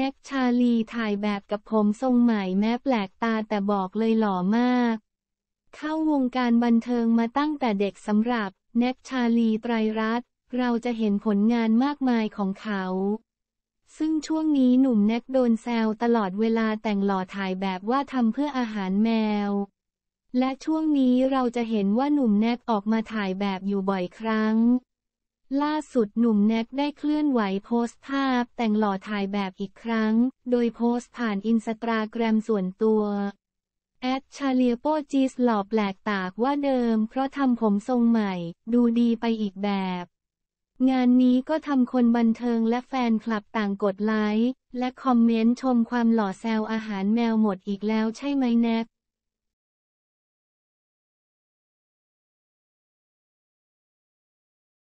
แน็กชาลีถ่ายแบบกับผมทรงใหม่แม้แปลกตาแต่บอกเลยหล่อมาก เข้าวงการบันเทิงมาตั้งแต่เด็กสำหรับแน็กชาลีไตรรัตน์เราจะเห็นผลงานมากมายของเขา ซึ่งช่วงนี้หนุ่มแน็กโดนแซวตลอดเวลาแต่งหล่อถ่ายแบบว่าทำเพื่ออาหารแมว และช่วงนี้เราจะเห็นว่าหนุ่มแน็กออกมาถ่ายแบบอยู่บ่อยครั้งล่าสุดหนุ่มแน็กได้เคลื่อนไหวโพสต์ภาพแต่งหล่อถ่ายแบบอีกครั้ง โดยโพสต์ผ่านอินสตาแกรมส่วนตัวแอดชาเลียโปจีสหล่อแปลกตากว่าเดิม เพราะทำผมทรงใหม่ ดูดีไปอีกแบบ งานนี้ก็ทำคนบันเทิงและแฟนคลับต่างกดไลค์ และคอมเมนต์ชมความหล่อแซวอาหารแมวหมดอีกแล้วใช่ไหมแน็ก